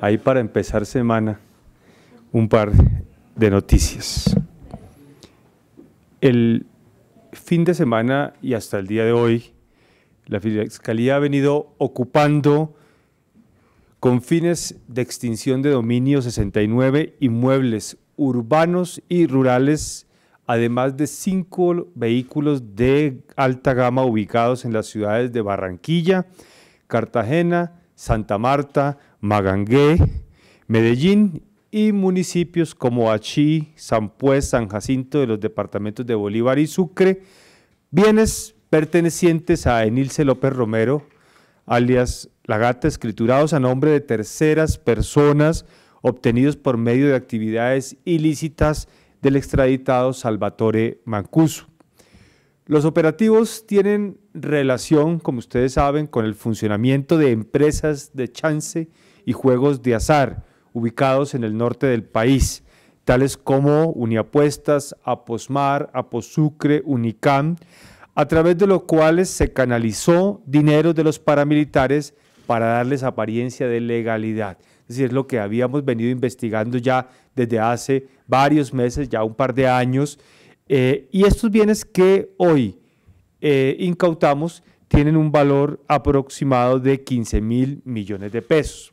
Ahí para empezar semana, un par de noticias. El fin de semana y hasta el día de hoy, la Fiscalía ha venido ocupando con fines de extinción de dominio 69 inmuebles urbanos y rurales, además de cinco vehículos de alta gama ubicados en las ciudades de Barranquilla, Cartagena, Santa Marta, Magangué, Medellín y municipios como Achí, San Pues, San Jacinto de los departamentos de Bolívar y Sucre, bienes pertenecientes a Enilce López Romero, alias Lagata, escriturados a nombre de terceras personas obtenidos por medio de actividades ilícitas del extraditado Salvatore Mancuso. Los operativos tienen relación, como ustedes saben, con el funcionamiento de empresas de chance y juegos de azar ubicados en el norte del país, tales como Uniapuestas, Aposmar, Aposucre, Unicam, a través de los cuales se canalizó dinero de los paramilitares para darles apariencia de legalidad. Es decir, es lo que habíamos venido investigando ya desde hace varios meses, ya un par de años, eh, y estos bienes que hoy eh, incautamos tienen un valor aproximado de 15 mil millones de pesos.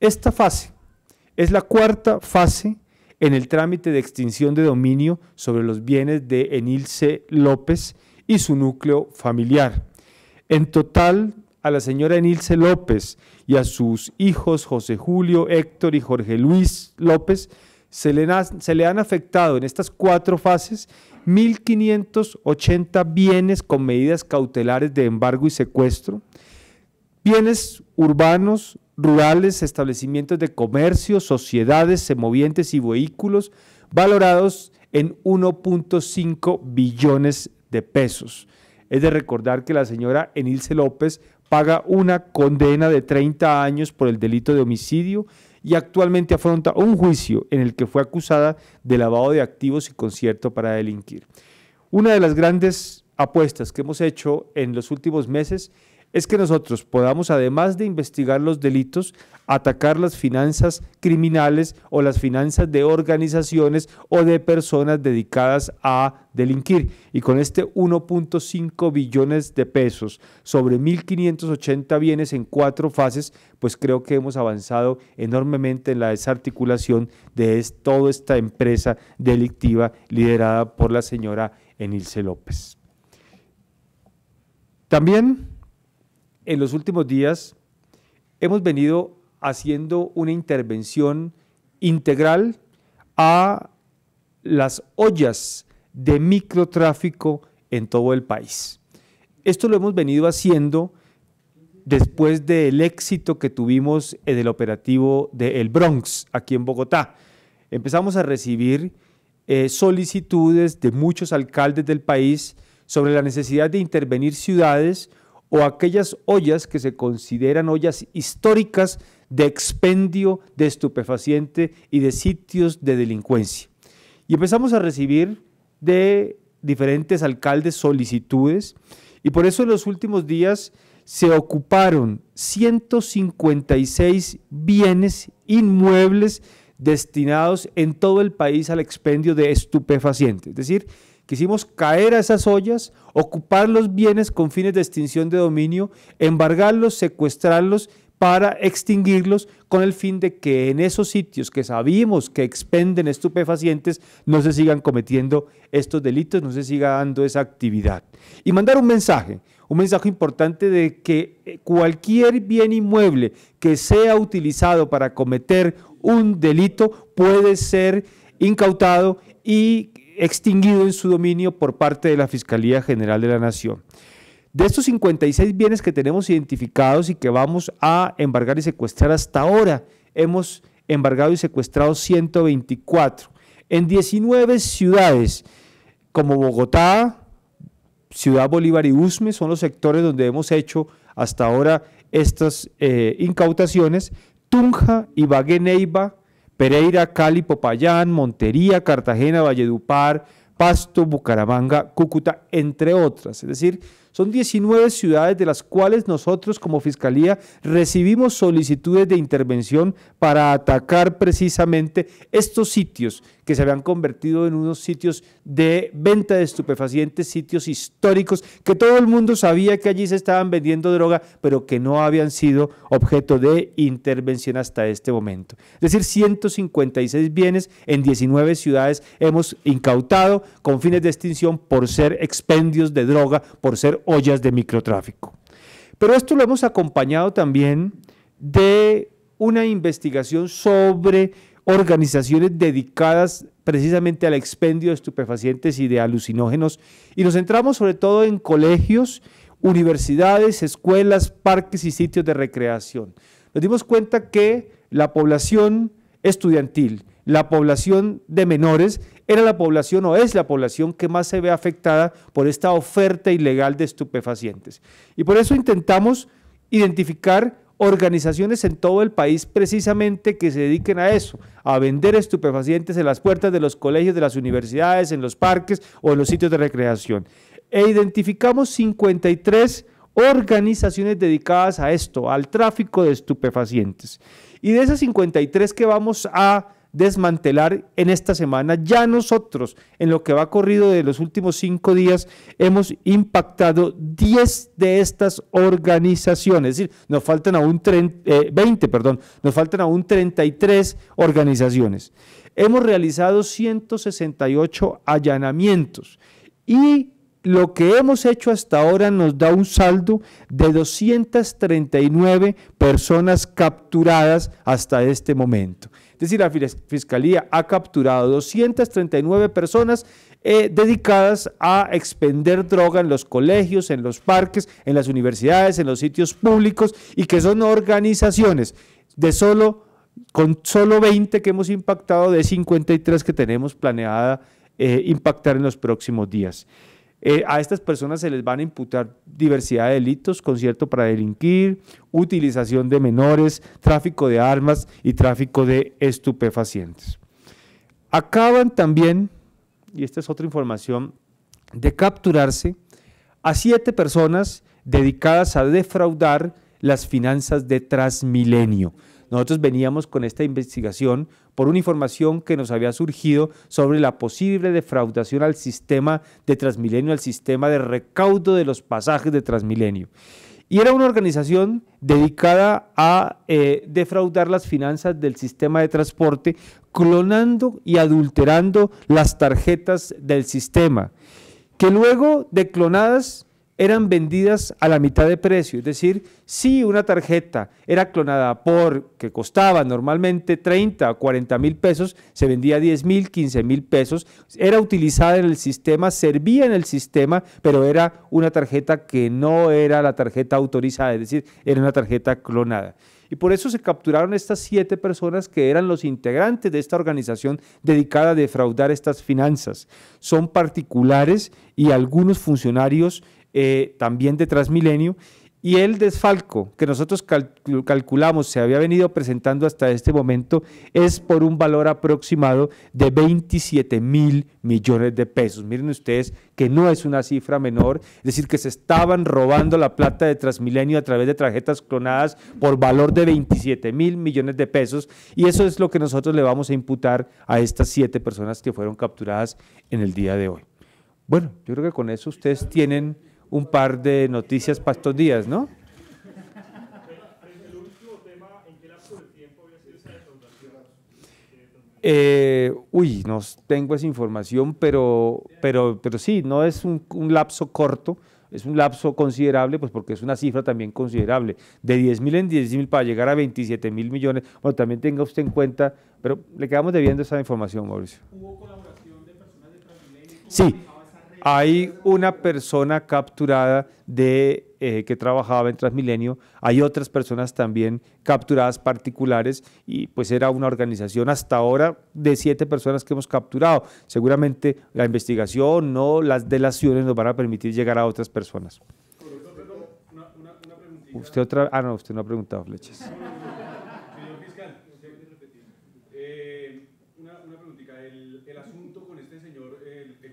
Esta fase es la cuarta fase en el trámite de extinción de dominio sobre los bienes de Enilce López y su núcleo familiar. En total, a la señora Enilce López y a sus hijos José Julio, Héctor y Jorge Luis López se le, han afectado en estas cuatro fases 1.580 bienes con medidas cautelares de embargo y secuestro, bienes urbanos, rurales, establecimientos de comercio, sociedades, semovientes y vehículos valorados en 1.5 billones de pesos. Es de recordar que la señora Enilce López paga una condena de 30 años por el delito de homicidio, y actualmente afronta un juicio en el que fue acusada de lavado de activos y concierto para delinquir. Una de las grandes apuestas que hemos hecho en los últimos meses es que nosotros podamos, además de investigar los delitos, atacar las finanzas criminales o las finanzas de organizaciones o de personas dedicadas a delinquir. Y con este 1.5 billones de pesos sobre 1.580 bienes en cuatro fases, pues creo que hemos avanzado enormemente en la desarticulación de toda esta empresa delictiva liderada por la señora Enilce López. También en los últimos días hemos venido haciendo una intervención integral a las ollas de microtráfico en todo el país. Esto lo hemos venido haciendo después del éxito que tuvimos en el operativo de El Bronx, aquí en Bogotá. Empezamos a recibir eh, solicitudes de muchos alcaldes del país sobre la necesidad de intervenir ciudades o aquellas ollas que se consideran ollas históricas de expendio de estupefaciente y de sitios de delincuencia. Y empezamos a recibir de diferentes alcaldes solicitudes y por eso en los últimos días se ocuparon 156 bienes inmuebles destinados en todo el país al expendio de estupefacientes, es decir, Quisimos caer a esas ollas, ocupar los bienes con fines de extinción de dominio, embargarlos, secuestrarlos para extinguirlos con el fin de que en esos sitios que sabíamos que expenden estupefacientes no se sigan cometiendo estos delitos, no se siga dando esa actividad. Y mandar un mensaje, un mensaje importante de que eh, cualquier bien inmueble que sea utilizado para cometer un delito puede ser incautado y extinguido en su dominio por parte de la Fiscalía General de la Nación. De estos 56 bienes que tenemos identificados y que vamos a embargar y secuestrar hasta ahora, hemos embargado y secuestrado 124 en 19 ciudades como Bogotá, Ciudad Bolívar y Usme, son los sectores donde hemos hecho hasta ahora estas eh, incautaciones. Tunja, y Neiva, Pereira, Cali, Popayán, Montería, Cartagena, Valledupar, Pasto, Bucaramanga, Cúcuta, entre otras. Es decir, son 19 ciudades de las cuales nosotros como Fiscalía recibimos solicitudes de intervención para atacar precisamente estos sitios que se habían convertido en unos sitios de venta de estupefacientes, sitios históricos, que todo el mundo sabía que allí se estaban vendiendo droga, pero que no habían sido objeto de intervención hasta este momento. Es decir, 156 bienes en 19 ciudades hemos incautado con fines de extinción por ser expendios de droga, por ser ollas de microtráfico. Pero esto lo hemos acompañado también de una investigación sobre organizaciones dedicadas precisamente al expendio de estupefacientes y de alucinógenos. Y nos centramos sobre todo en colegios, universidades, escuelas, parques y sitios de recreación. Nos dimos cuenta que la población estudiantil, la población de menores, era la población o es la población que más se ve afectada por esta oferta ilegal de estupefacientes. Y por eso intentamos identificar organizaciones en todo el país precisamente que se dediquen a eso, a vender estupefacientes en las puertas de los colegios, de las universidades, en los parques o en los sitios de recreación. E identificamos 53 organizaciones dedicadas a esto, al tráfico de estupefacientes. Y de esas 53 que vamos a desmantelar en esta semana. Ya nosotros, en lo que va corrido de los últimos cinco días, hemos impactado 10 de estas organizaciones. Es decir, nos faltan aún 20, eh, perdón, nos faltan aún 33 organizaciones. Hemos realizado 168 allanamientos y lo que hemos hecho hasta ahora nos da un saldo de 239 personas capturadas hasta este momento. Es decir, la Fiscalía ha capturado 239 personas eh, dedicadas a expender droga en los colegios, en los parques, en las universidades, en los sitios públicos y que son organizaciones de solo con solo 20 que hemos impactado de 53 que tenemos planeada eh, impactar en los próximos días. Eh, a estas personas se les van a imputar diversidad de delitos, concierto para delinquir, utilización de menores, tráfico de armas y tráfico de estupefacientes. Acaban también, y esta es otra información, de capturarse a siete personas dedicadas a defraudar las finanzas de Transmilenio. Nosotros veníamos con esta investigación por una información que nos había surgido sobre la posible defraudación al sistema de Transmilenio, al sistema de recaudo de los pasajes de Transmilenio. Y era una organización dedicada a eh, defraudar las finanzas del sistema de transporte, clonando y adulterando las tarjetas del sistema, que luego de clonadas eran vendidas a la mitad de precio. Es decir, si una tarjeta era clonada por, que costaba normalmente 30 o 40 mil pesos, se vendía 10 mil, 15 mil pesos, era utilizada en el sistema, servía en el sistema, pero era una tarjeta que no era la tarjeta autorizada, es decir, era una tarjeta clonada. Y por eso se capturaron estas siete personas que eran los integrantes de esta organización dedicada a defraudar estas finanzas. Son particulares y algunos funcionarios eh, también de Transmilenio, y el desfalco que nosotros calculamos se había venido presentando hasta este momento es por un valor aproximado de 27 mil millones de pesos. Miren ustedes que no es una cifra menor, es decir, que se estaban robando la plata de Transmilenio a través de tarjetas clonadas por valor de 27 mil millones de pesos y eso es lo que nosotros le vamos a imputar a estas siete personas que fueron capturadas en el día de hoy. Bueno, yo creo que con eso ustedes tienen un par de noticias para estos días, ¿no? Eh, uy, no tengo esa información, pero, pero, pero sí, no es un, lapso corto, es un lapso considerable, pues porque es una cifra también considerable. De 10 mil en 10 mil para llegar a 27 mil millones. Bueno, también tenga usted en cuenta, pero le quedamos debiendo esa información, Mauricio. ¿Hubo colaboración de personas de Sí hay una persona capturada de eh, que trabajaba en Transmilenio, hay otras personas también capturadas particulares y pues era una organización hasta ahora de siete personas que hemos capturado. Seguramente la investigación no las delaciones nos van a permitir llegar a otras personas. Usted otra, ah no, usted no ha preguntado flechas.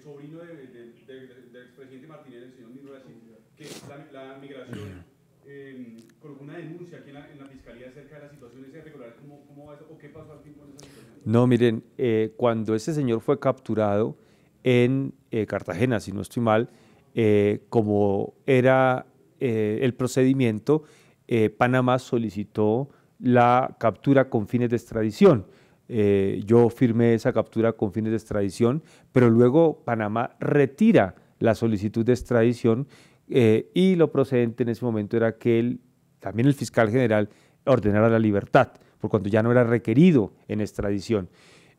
sobrino del de, expresidente Martínez, el señor Mirrasi, que la, la migración em, con alguna una denuncia aquí en la, Fiscalía acerca de las situaciones irregulares. ¿Cómo, cómo va eso? ¿O qué pasó al fin con esa situación? No, miren, eh, cuando ese señor fue capturado en eh, Cartagena, si no estoy mal, eh, como era el procedimiento, Panamá solicitó la captura con fines de extradición. Eh, yo firmé esa captura con fines de extradición, pero luego Panamá retira la solicitud de extradición eh, y lo procedente en ese momento era que él, también el fiscal general ordenara la libertad, por cuanto ya no era requerido en extradición.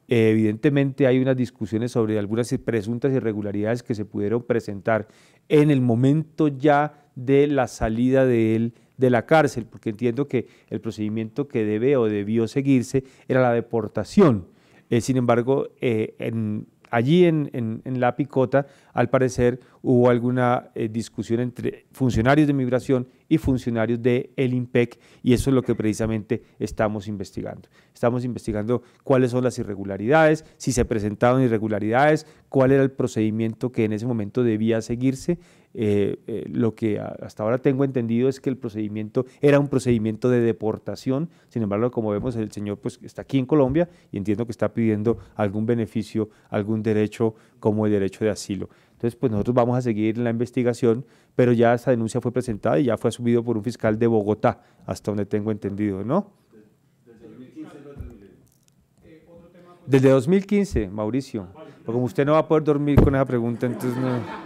evidentemente hay unas discusiones sobre algunas presuntas irregularidades que se pudieron presentar en el momento ya de la salida de él de la cárcel, porque entiendo que el procedimiento que debe o debió seguirse era la deportación. Eh, sin embargo, eh, en, allí en, La Picota, al parecer, hubo alguna eh, discusión entre funcionarios de migración y funcionarios del el IMPEC, y eso es lo que precisamente estamos investigando. Estamos investigando cuáles son las irregularidades, si se presentaron irregularidades, cuál era el procedimiento que en ese momento debía seguirse eh, eh, lo que hasta ahora tengo entendido es que el procedimiento era un procedimiento de deportación, sin embargo, como vemos, el señor pues está aquí en Colombia y entiendo que está pidiendo algún beneficio, algún derecho como el derecho de asilo. Entonces, pues nosotros vamos a seguir la investigación, pero ya esa denuncia fue presentada y ya fue asumido por un fiscal de Bogotá, hasta donde tengo entendido, ¿no? Desde 2015. 2015, Mauricio. Porque como usted no va a poder dormir con esa pregunta, entonces no.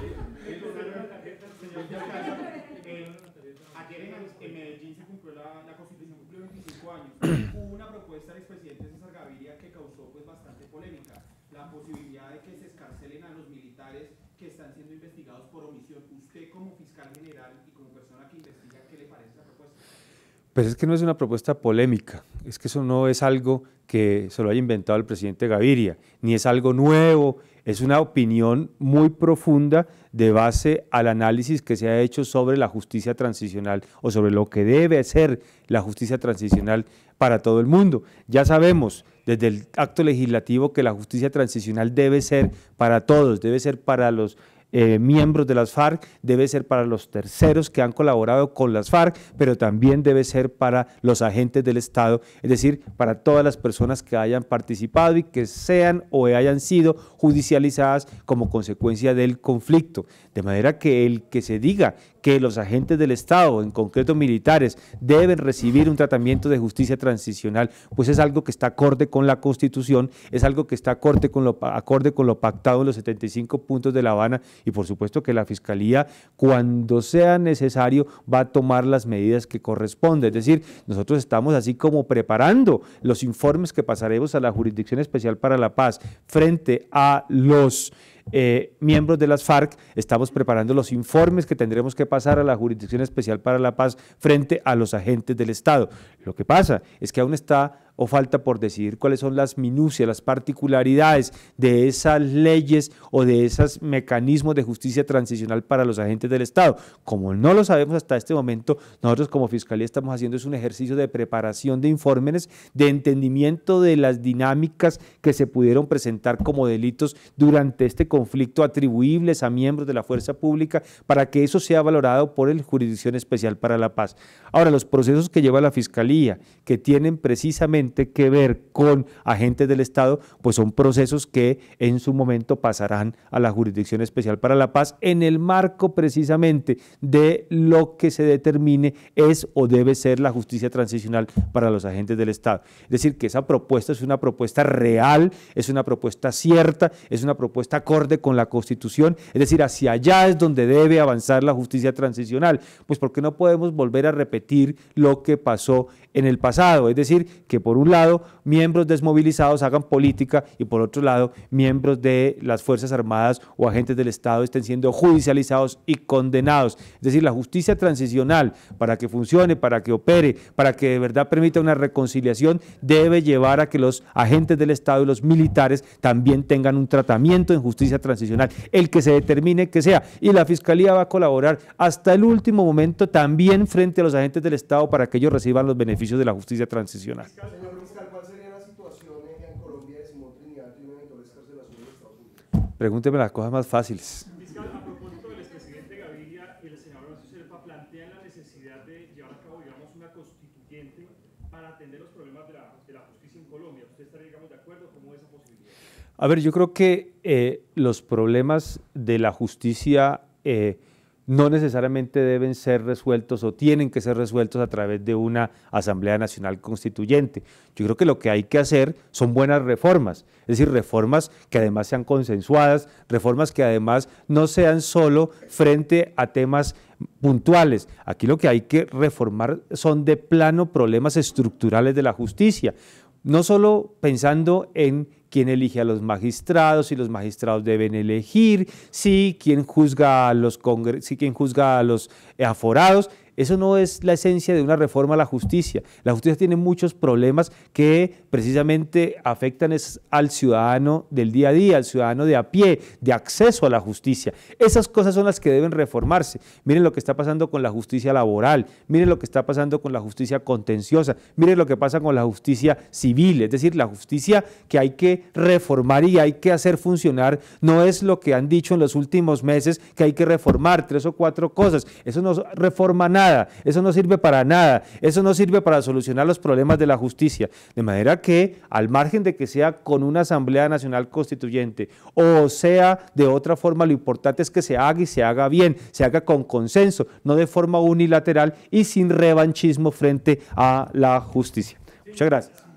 Pues es que no es una propuesta polémica, es que eso no es algo que se lo haya inventado el presidente Gaviria, ni es algo nuevo, es una opinión muy profunda de base al análisis que se ha hecho sobre la justicia transicional o sobre lo que debe ser la justicia transicional para todo el mundo. Ya sabemos desde el acto legislativo que la justicia transicional debe ser para todos, debe ser para los eh, miembros de las FARC, debe ser para los terceros que han colaborado con las FARC, pero también debe ser para los agentes del Estado, es decir, para todas las personas que hayan participado y que sean o hayan sido judicializadas como consecuencia del conflicto. De manera que el que se diga que los agentes del Estado, en concreto militares, deben recibir un tratamiento de justicia transicional, pues es algo que está acorde con la Constitución, es algo que está acorde con lo, pactado en los 75 puntos de La Habana y por supuesto que la Fiscalía, cuando sea necesario, va a tomar las medidas que corresponden. Es decir, nosotros estamos así como preparando los informes que pasaremos a la Jurisdicción Especial para la Paz frente a los eh, miembros de las FARC, estamos preparando los informes que tendremos que pasar a la Jurisdicción Especial para la Paz frente a los agentes del Estado. Lo que pasa es que aún está o falta por decidir cuáles son las minucias, las particularidades de esas leyes o de esos mecanismos de justicia transicional para los agentes del Estado. Como no lo sabemos hasta este momento, nosotros como Fiscalía estamos haciendo es un ejercicio de preparación de informes, de entendimiento de las dinámicas que se pudieron presentar como delitos durante este conflicto atribuibles a miembros de la fuerza pública para que eso sea valorado por el Jurisdicción Especial para la Paz. Ahora, los procesos que lleva la Fiscalía, que tienen precisamente que ver con agentes del Estado, pues son procesos que en su momento pasarán a la Jurisdicción Especial para la Paz en el marco precisamente de lo que se determine es o debe ser la justicia transicional para los agentes del Estado. Es decir, que esa propuesta es una propuesta real, es una propuesta cierta, es una propuesta acorde con la Constitución, es decir, hacia allá es donde debe avanzar la justicia transicional, pues porque no podemos volver a repetir lo que pasó en el pasado, es decir, que por un lado miembros desmovilizados hagan política y por otro lado miembros de las Fuerzas Armadas o agentes del Estado estén siendo judicializados y condenados. Es decir, la justicia transicional para que funcione, para que opere, para que de verdad permita una reconciliación, debe llevar a que los agentes del Estado y los militares también tengan un tratamiento en justicia transicional, el que se determine que sea. Y la Fiscalía va a colaborar hasta el último momento también frente a los agentes del Estado para que ellos reciban los beneficios de la justicia transicional. Pregúnteme las cosas más fáciles. Fiscal, a propósito del expresidente Gaviria y el senador Horacio Serpa, plantean la necesidad de llevar a cabo, una constituyente para atender los problemas de la, de la justicia en Colombia. ¿Usted estaría, de acuerdo con esa posibilidad? A ver, yo creo que eh, los problemas de la justicia eh, no necesariamente deben ser resueltos o tienen que ser resueltos a través de una Asamblea Nacional Constituyente. Yo creo que lo que hay que hacer son buenas reformas, es decir, reformas que además sean consensuadas, reformas que además no sean solo frente a temas puntuales. Aquí lo que hay que reformar son de plano problemas estructurales de la justicia, no solo pensando en quién elige a los magistrados, si los magistrados deben elegir, si quién juzga a los, quién juzga a los eh, aforados. Eso no es la esencia de una reforma a la justicia. La justicia tiene muchos problemas que precisamente afectan al ciudadano del día a día, al ciudadano de a pie, de acceso a la justicia. Esas cosas son las que deben reformarse. Miren lo que está pasando con la justicia laboral, miren lo que está pasando con la justicia contenciosa, miren lo que pasa con la justicia civil, es decir, la justicia que hay que reformar y hay que hacer funcionar. No es lo que han dicho en los últimos meses que hay que reformar tres o cuatro cosas. Eso no reforma nada eso no sirve para nada, eso no sirve para solucionar los problemas de la justicia. De manera que, al margen de que sea con una Asamblea Nacional Constituyente o sea de otra forma, lo importante es que se haga y se haga bien, se haga con consenso, no de forma unilateral y sin revanchismo frente a la justicia. Muchas gracias.